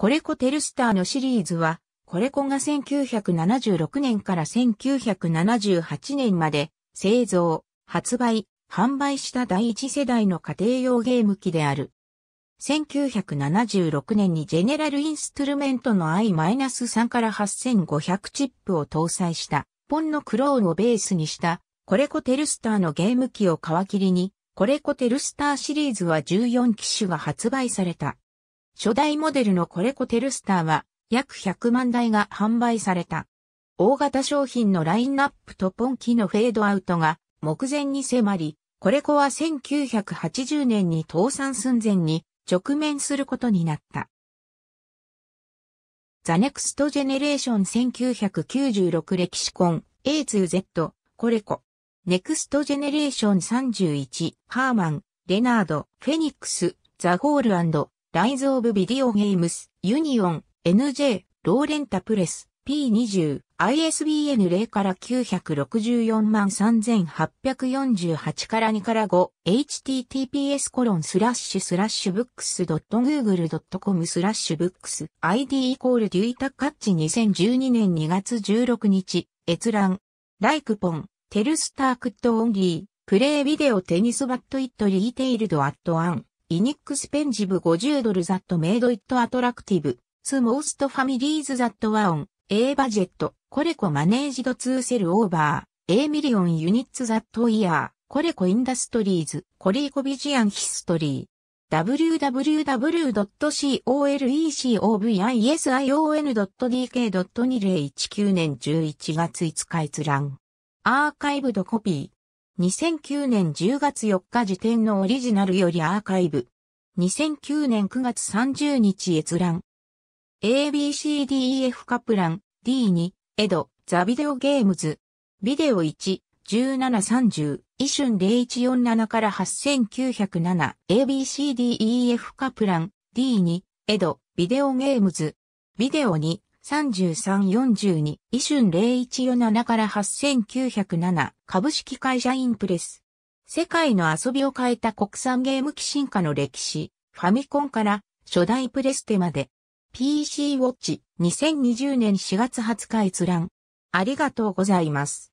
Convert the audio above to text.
コレコテルスターのシリーズは、コレコが1976年から1978年まで製造、発売、販売した第一世代の家庭用ゲーム機である。1976年にジェネラルインストゥルメントの i-3 から8500チップを搭載したポンのクローンをベースにしたコレコテルスターのゲーム機を皮切りにコレコテルスターシリーズは14機種が発売された。初代モデルのコレコテルスターは約100万台が販売された。大型商品のラインナップとポンキのフェードアウトが目前に迫り、コレコは1980年に倒産寸前に直面することになった。ザネクストジェネレーション1996歴史コン A2Z コレコ。ネクストジェネレーション31ハーマン、レナード、フェニックス、ザゴールライズ・オブ・ビデオ・ゲームス、ユニオン、NJ、ローレンタ・プレス、P20、ISBN 0から964万3848から2から5、https コロンスラッシュスラッシュブックス .google.com スラッシュブックス ID イコールデュイタカッチ2012年2月16日、閲覧、ライクポン、テルスタークットオンリー、プレイビデオテニスバットイットリーテイルドアットアン。イニックスペンジブ50ドルザットメイドイットアトラクティブ、スモーストファミリーズザットワオン、A バジェット、コレコマネージドツーセルオーバー、A ミリオンユニッツザットイヤー、コレコインダストリーズ、コリーコビジアンヒストリー。www.colecovision.dk.2019 年11月5日閲覧。アーカイブドコピー。2009年10月4日時点のオリジナルよりアーカイブ。2009年9月30日閲覧。ABCDEF カプラン D2 エドザビデオゲームズビデオ1 1730イシュン0147から8907 ABCDEF カプラン D2 エドビデオゲームズビデオ2 3342、イシュン0147から8907、株式会社インプレス。世界の遊びを変えた国産ゲーム機進化の歴史、ファミコンから初代プレステまで。PC ウォッチ2020年4月20日閲覧。ありがとうございます。